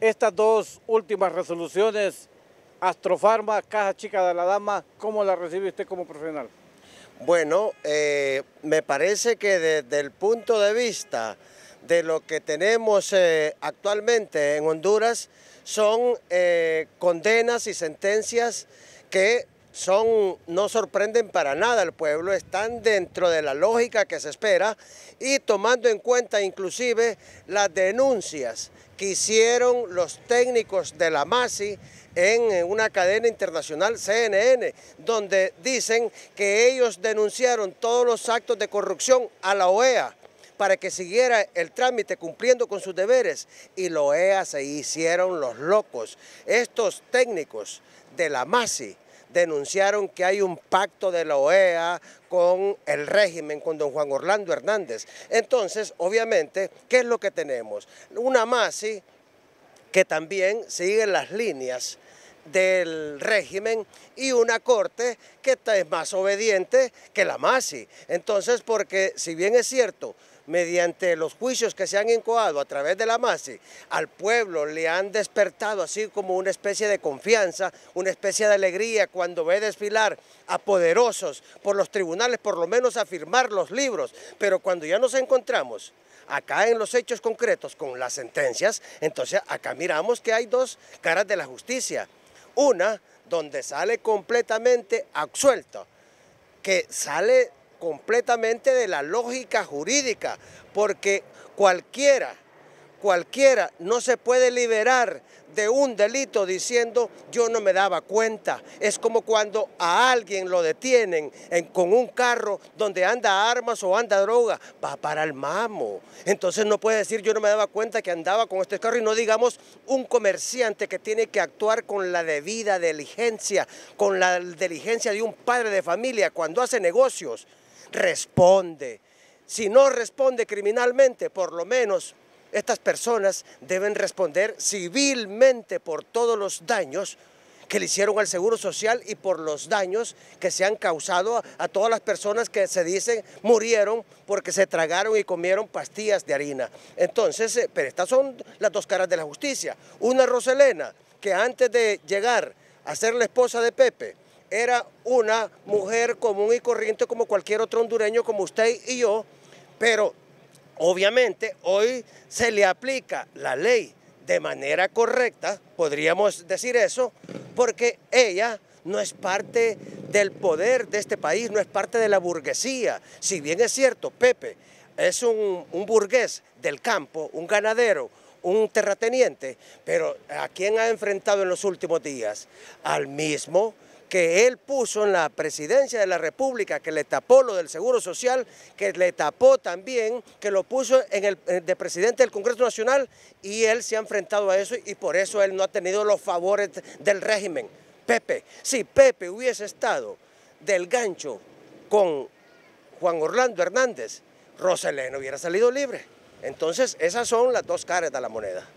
Estas dos últimas resoluciones, Astrofarma, Caja Chica de la Dama, ¿cómo la recibe usted como profesional? Bueno, eh, me parece que desde el punto de vista de lo que tenemos eh, actualmente en Honduras son eh, condenas y sentencias que son, no sorprenden para nada al pueblo, están dentro de la lógica que se espera y tomando en cuenta inclusive las denuncias que hicieron los técnicos de la MASI en eh, una cadena internacional CNN, donde dicen que ellos denunciaron todos los actos de corrupción a la OEA para que siguiera el trámite cumpliendo con sus deberes y la OEA se hicieron los locos. Estos técnicos de la MASI denunciaron que hay un pacto de la OEA con el régimen, con don Juan Orlando Hernández. Entonces, obviamente, ¿qué es lo que tenemos? Una MASI que también sigue las líneas del régimen y una corte que es más obediente que la MASI. Entonces, porque si bien es cierto, mediante los juicios que se han incoado a través de la MASI, al pueblo le han despertado así como una especie de confianza, una especie de alegría cuando ve desfilar a poderosos por los tribunales, por lo menos a firmar los libros, pero cuando ya nos encontramos acá en los hechos concretos con las sentencias, entonces acá miramos que hay dos caras de la justicia. Una donde sale completamente absuelto, que sale completamente de la lógica jurídica, porque cualquiera, cualquiera no se puede liberar de un delito diciendo yo no me daba cuenta. Es como cuando a alguien lo detienen con un carro donde anda armas o anda droga, va para el mamo. Entonces no puede decir yo no me daba cuenta que andaba con este carro y no digamos un comerciante que tiene que actuar con la debida diligencia, con la diligencia de un padre de familia cuando hace negocios responde. Si no responde criminalmente, por lo menos estas personas deben responder civilmente por todos los daños que le hicieron al Seguro Social y por los daños que se han causado a, todas las personas que se dicen murieron porque se tragaron y comieron pastillas de harina. Entonces, eh, pero estas son las dos caras de la justicia. Una Roselena, que antes de llegar a ser la esposa de Pepe, era una mujer común y corriente como cualquier otro hondureño como usted y yo, pero obviamente hoy se le aplica la ley de manera correcta, podríamos decir eso, porque ella no es parte del poder de este país, no es parte de la burguesía. Si bien es cierto, Pepe es un, un burgués del campo, un ganadero, un terrateniente, pero ¿a quién ha enfrentado en los últimos días? Al mismo que él puso en la presidencia de la República, que le tapó lo del Seguro Social, que le tapó también, que lo puso en el, eh, de presidente del Congreso Nacional y él se ha enfrentado a eso y por eso él no ha tenido los favores del régimen. Pepe, si Pepe hubiese estado del gancho con Juan Orlando Hernández, no hubiera salido libre. Entonces, esas son las dos caras de la moneda.